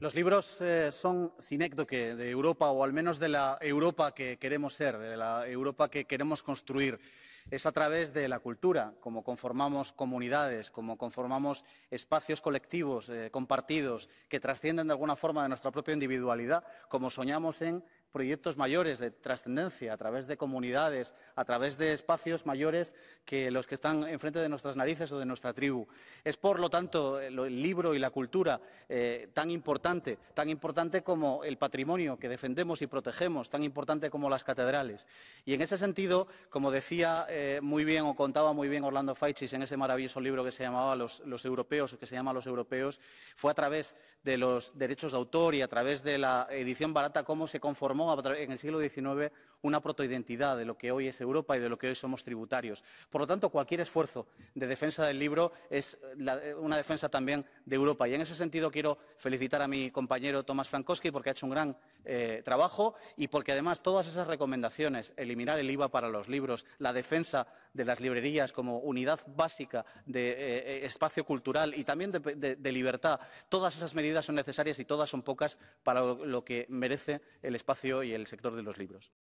Los libros eh, son sinécdoque de Europa, o al menos de la Europa que queremos ser, de la Europa que queremos construir. Es a través de la cultura, como conformamos comunidades, como conformamos espacios colectivos, eh, compartidos, que trascienden de alguna forma de nuestra propia individualidad, como soñamos en proyectos mayores de trascendencia, a través de comunidades, a través de espacios mayores que los que están enfrente de nuestras narices o de nuestra tribu. Es, por lo tanto, el libro y la cultura eh, tan importante, tan importante como el patrimonio que defendemos y protegemos, tan importante como las catedrales. Y en ese sentido, como decía eh, muy bien o contaba muy bien Orlando Faichis en ese maravilloso libro que se llamaba Los, los Europeos, que se llama Los Europeos, fue a través de los derechos de autor y a través de la edición barata cómo se conformó en el siglo XIX una protoidentidad de lo que hoy es Europa y de lo que hoy somos tributarios. Por lo tanto, cualquier esfuerzo de defensa del libro es eh, eh, una defensa también Europa. Y en ese sentido quiero felicitar a mi compañero Tomás Frankowski porque ha hecho un gran eh, trabajo y porque además todas esas recomendaciones, eliminar el IVA para los libros, la defensa de las librerías como unidad básica de eh, eh, espacio cultural y también de, libertad, todas esas medidas son necesarias y todas son pocas para lo que merece el espacio y el sector de los libros.